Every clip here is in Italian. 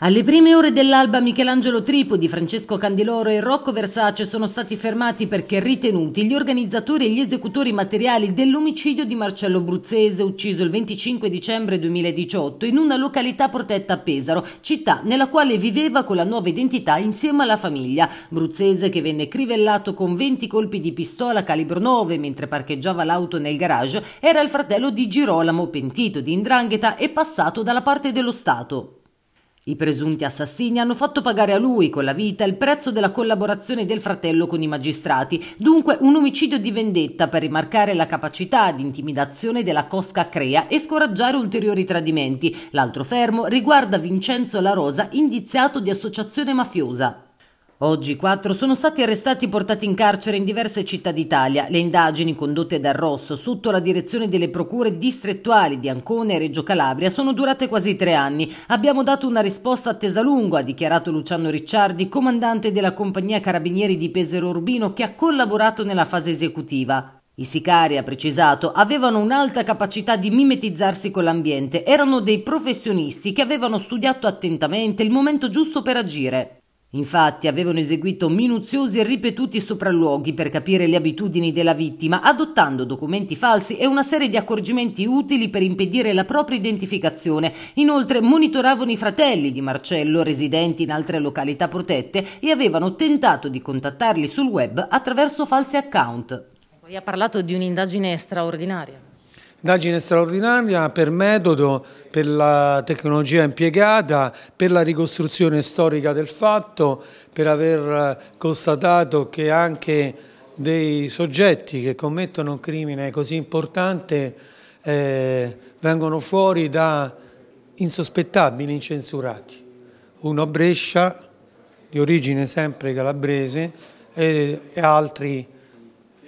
Alle prime ore dell'alba Michelangelo Tripodi, Francesco Candiloro e Rocco Versace sono stati fermati perché ritenuti gli organizzatori e gli esecutori materiali dell'omicidio di Marcello Bruzzese, ucciso il 25 dicembre 2018 in una località protetta a Pesaro, città nella quale viveva con la nuova identità insieme alla famiglia. Bruzzese che venne crivellato con 20 colpi di pistola calibro 9 mentre parcheggiava l'auto nel garage, era il fratello di Girolamo, pentito di Indrangheta e passato dalla parte dello Stato. I presunti assassini hanno fatto pagare a lui con la vita il prezzo della collaborazione del fratello con i magistrati, dunque un omicidio di vendetta per rimarcare la capacità di intimidazione della Cosca Crea e scoraggiare ulteriori tradimenti. L'altro fermo riguarda Vincenzo La Rosa, indiziato di associazione mafiosa. Oggi quattro sono stati arrestati e portati in carcere in diverse città d'Italia. Le indagini condotte da Rosso sotto la direzione delle procure distrettuali di Ancona e Reggio Calabria sono durate quasi tre anni. Abbiamo dato una risposta attesa a lungo, ha dichiarato Luciano Ricciardi, comandante della compagnia Carabinieri di Pesero Urbino che ha collaborato nella fase esecutiva. I sicari, ha precisato, avevano un'alta capacità di mimetizzarsi con l'ambiente, erano dei professionisti che avevano studiato attentamente il momento giusto per agire. Infatti avevano eseguito minuziosi e ripetuti sopralluoghi per capire le abitudini della vittima, adottando documenti falsi e una serie di accorgimenti utili per impedire la propria identificazione. Inoltre monitoravano i fratelli di Marcello, residenti in altre località protette, e avevano tentato di contattarli sul web attraverso falsi account. Poi ha parlato di un'indagine straordinaria. Indagine straordinaria per metodo, per la tecnologia impiegata, per la ricostruzione storica del fatto, per aver eh, constatato che anche dei soggetti che commettono un crimine così importante eh, vengono fuori da insospettabili, incensurati. Uno a Brescia, di origine sempre calabrese, e, e altri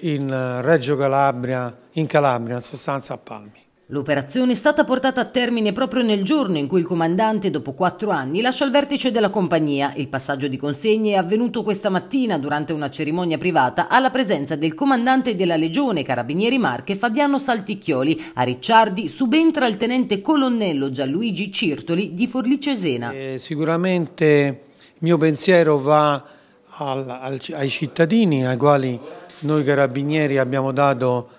in eh, Reggio Calabria, in Calabria, in sostanza a Palmi. L'operazione è stata portata a termine proprio nel giorno in cui il comandante, dopo quattro anni, lascia il vertice della compagnia. Il passaggio di consegne è avvenuto questa mattina durante una cerimonia privata alla presenza del comandante della Legione Carabinieri Marche Fabiano Salticchioli. A Ricciardi subentra il tenente colonnello Gianluigi Cirtoli di Forlì Cesena. Eh, sicuramente il mio pensiero va al, al, ai cittadini ai quali noi carabinieri abbiamo dato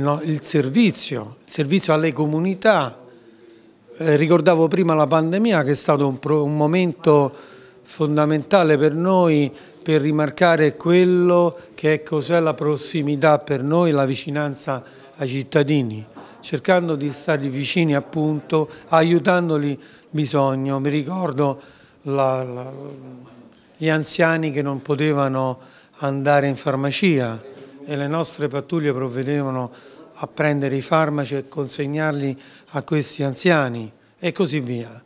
no, il servizio, il servizio alle comunità. Eh, ricordavo prima la pandemia che è stato un, pro, un momento fondamentale per noi per rimarcare quello che è cos'è la prossimità per noi, la vicinanza ai cittadini, cercando di stare vicini appunto, aiutandoli bisogno. Mi ricordo la, la, gli anziani che non potevano andare in farmacia, e le nostre pattuglie provvedevano a prendere i farmaci e consegnarli a questi anziani e così via.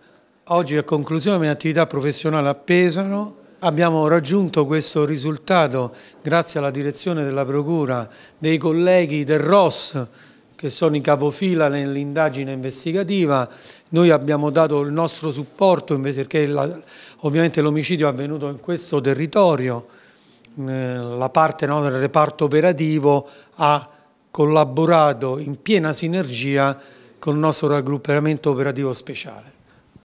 Oggi a conclusione delle attività professionale a Pesaro abbiamo raggiunto questo risultato grazie alla direzione della Procura, dei colleghi del ROS che sono in capofila nell'indagine investigativa. Noi abbiamo dato il nostro supporto perché la, ovviamente l'omicidio è avvenuto in questo territorio eh, la parte no, del reparto operativo ha collaborato in piena sinergia con il nostro raggruppamento operativo speciale.